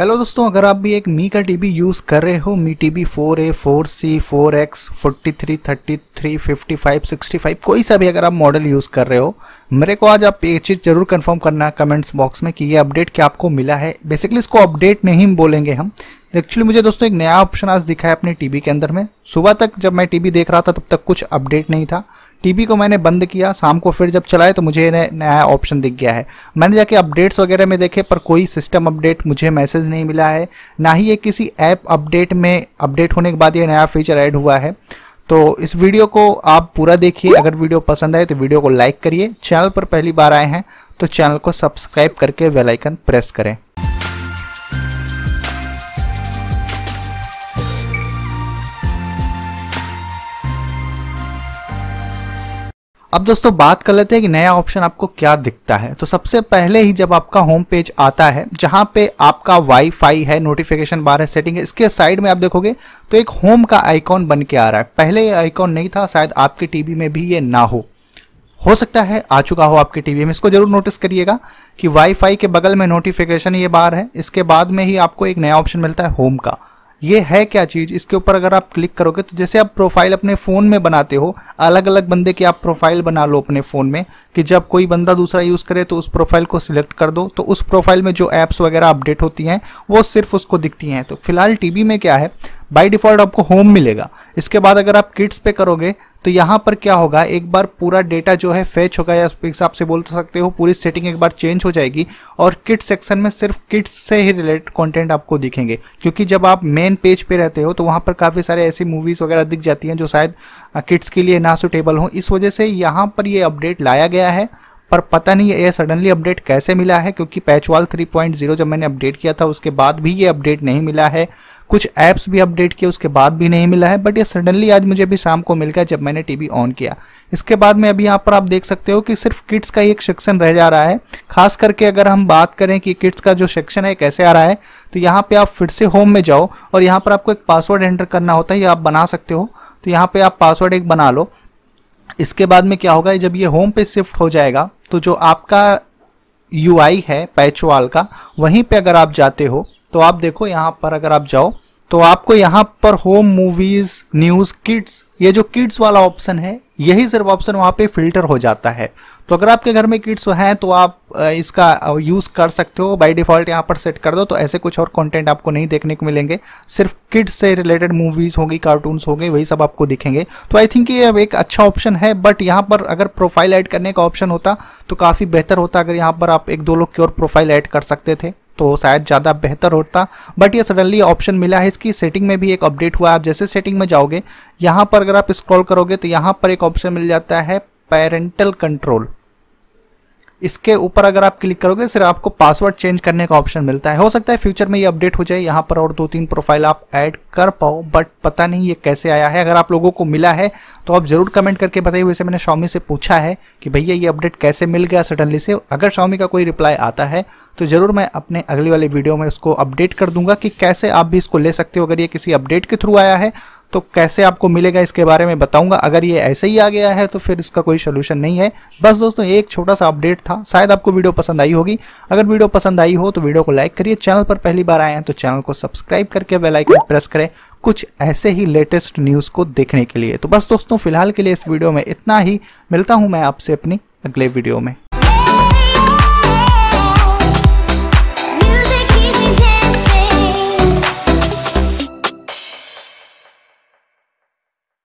hello दोस्तों अगर आप भी एक मी का टीवी यूज़ कर रहे हो Mi TV four A four C four X forty three thirty three fifty five sixty five कोई सा भी अगर आप मॉडल यूज़ कर रहे हो मेरे को आज आप एक चीज़ ज़रूर कंफर्म करना कमेंट्स बॉक्स में कि ये अपडेट क्या आपको मिला है बेसिकली इसको अपडेट नहीं बोलेंगे हम एक्चुअली मुझे दोस्तों एक नया ऑप्शन आज दिखा है अपने टीबी के अंदर में सुबह तक जब मैं टीबी देख रहा था तब तक कुछ अपडेट नहीं था टीबी को मैंने बंद किया शाम को फिर जब चलाए तो मुझे नया ऑप्शन दिख गया है मैंने जाके अपडेट्स वगैरह में देखे पर कोई सिस्टम अपडेट मुझे मैसेज नहीं मिला है ना ही ये किसी ऐप अपडेट में अपडेट होने के बाद ये नया फीचर ऐड हुआ है तो इस वीडियो को आप पूरा देखिए अगर वीडियो पसंद आए तो वीडियो को लाइक करिए चैनल पर पहली बार आए हैं तो चैनल को सब्सक्राइब करके वेलाइकन प्रेस करें अब दोस्तों बात कर लेते हैं कि नया ऑप्शन आपको क्या दिखता है तो सबसे पहले ही जब आपका होम पेज आता है जहां पे आपका वाईफाई है नोटिफिकेशन बार है सेटिंग है इसके साइड में आप देखोगे तो एक होम का आइकॉन बन के आ रहा है पहले ये आइकॉन नहीं था शायद आपके टीवी में भी ये ना हो हो सकता है आ चुका हो आपके टीवी में इसको जरूर नोटिस करिएगा कि वाईफाई के बगल में नोटिफिकेशन ये बार है इसके बाद में ही आपको एक नया ऑप्शन मिलता है होम का ये है क्या चीज़ इसके ऊपर अगर आप क्लिक करोगे तो जैसे आप प्रोफाइल अपने फ़ोन में बनाते हो अलग अलग बंदे की आप प्रोफाइल बना लो अपने फ़ोन में कि जब कोई बंदा दूसरा यूज़ करे तो उस प्रोफाइल को सिलेक्ट कर दो तो उस प्रोफाइल में जो ऐप्स वगैरह अपडेट होती हैं वो सिर्फ उसको दिखती हैं तो फिलहाल टीवी में क्या है बाई डिफ़ॉल्ट आपको होम मिलेगा इसके बाद अगर आप किड्स पे करोगे तो यहाँ पर क्या होगा एक बार पूरा डेटा जो है फेच होगा या हिसाब से बोल तो सकते हो पूरी सेटिंग एक बार चेंज हो जाएगी और किट सेक्शन में सिर्फ किट्स से ही रिलेटेड कंटेंट आपको दिखेंगे क्योंकि जब आप मेन पेज पे रहते हो तो वहाँ पर काफ़ी सारे ऐसी मूवीज़ वगैरह दिख जाती हैं जो शायद किड्स के लिए ना सुटेबल हों इस वजह से यहाँ पर ये अपडेट लाया गया है पर पता नहीं ये सडनली अपडेट कैसे मिला है क्योंकि पैचवाल 3.0 जब मैंने अपडेट किया था उसके बाद भी ये अपडेट नहीं मिला है कुछ ऐप्स भी अपडेट किए उसके बाद भी नहीं मिला है बट ये सडनली आज मुझे अभी शाम को मिल गया जब मैंने टीवी ऑन किया इसके बाद में अभी यहाँ पर आप देख सकते हो कि सिर्फ किड्स का ही एक सेक्शन रह जा रहा है खास करके अगर हम बात करें कि किड्स का जो सेक्शन है कैसे आ रहा है तो यहाँ पर आप फिर से होम में जाओ और यहाँ पर आपको एक पासवर्ड एंटर करना होता है ये आप बना सकते हो तो यहाँ पे आप पासवर्ड एक बना लो इसके बाद में क्या होगा जब ये होम पे शिफ्ट हो जाएगा तो जो आपका यू है पैचवाल का वहीं पे अगर आप जाते हो तो आप देखो यहाँ पर अगर आप जाओ तो आपको यहाँ पर होम मूवीज न्यूज किड्स ये जो किड्स वाला ऑप्शन है यही सिर्फ ऑप्शन वहां पे फिल्टर हो जाता है तो अगर आपके घर में किड्स हैं तो आप इसका यूज़ कर सकते हो बाय डिफ़ॉल्ट यहाँ पर सेट कर दो तो ऐसे कुछ और कंटेंट आपको नहीं देखने को मिलेंगे सिर्फ किड्स से रिलेटेड मूवीज़ होगी कार्टून्स होंगे वही सब आपको दिखेंगे तो आई थिंक ये एक अच्छा ऑप्शन है बट यहाँ पर अगर प्रोफाइल ऐड करने का ऑप्शन होता तो काफ़ी बेहतर होता अगर यहाँ पर आप एक दो लोग की और प्रोफाइल ऐड कर सकते थे तो शायद ज़्यादा बेहतर होता बट ये सडनली ऑप्शन मिला है इसकी सेटिंग में भी एक अपडेट हुआ है आप जैसे सेटिंग में जाओगे यहाँ पर अगर आप स्क्रॉल करोगे तो यहाँ पर एक ऑप्शन मिल जाता है पेरेंटल कंट्रोल इसके ऊपर अगर आप क्लिक करोगे सिर्फ आपको पासवर्ड चेंज करने का ऑप्शन मिलता है हो सकता है फ्यूचर में ये अपडेट हो जाए यहाँ पर और दो तीन प्रोफाइल आप ऐड कर पाओ बट पता नहीं ये कैसे आया है अगर आप लोगों को मिला है तो आप ज़रूर कमेंट करके बताइए वैसे मैंने शॉमी से पूछा है कि भैया ये अपडेट कैसे मिल गया सडनली से अगर शॉमी का कोई रिप्लाई आता है तो ज़रूर मैं अपने अगले वाले वीडियो में उसको अपडेट कर दूंगा कि कैसे आप भी इसको ले सकते हो अगर ये किसी अपडेट के थ्रू आया है तो कैसे आपको मिलेगा इसके बारे में बताऊंगा अगर ये ऐसे ही आ गया है तो फिर इसका कोई सोल्यूशन नहीं है बस दोस्तों एक छोटा सा अपडेट था शायद आपको वीडियो पसंद आई होगी अगर वीडियो पसंद आई हो तो वीडियो को लाइक करिए चैनल पर पहली बार आए हैं तो चैनल को सब्सक्राइब करके बेलाइकन प्रेस करें कुछ ऐसे ही लेटेस्ट न्यूज़ को देखने के लिए तो बस दोस्तों फिलहाल के लिए इस वीडियो में इतना ही मिलता हूँ मैं आपसे अपनी अगले वीडियो में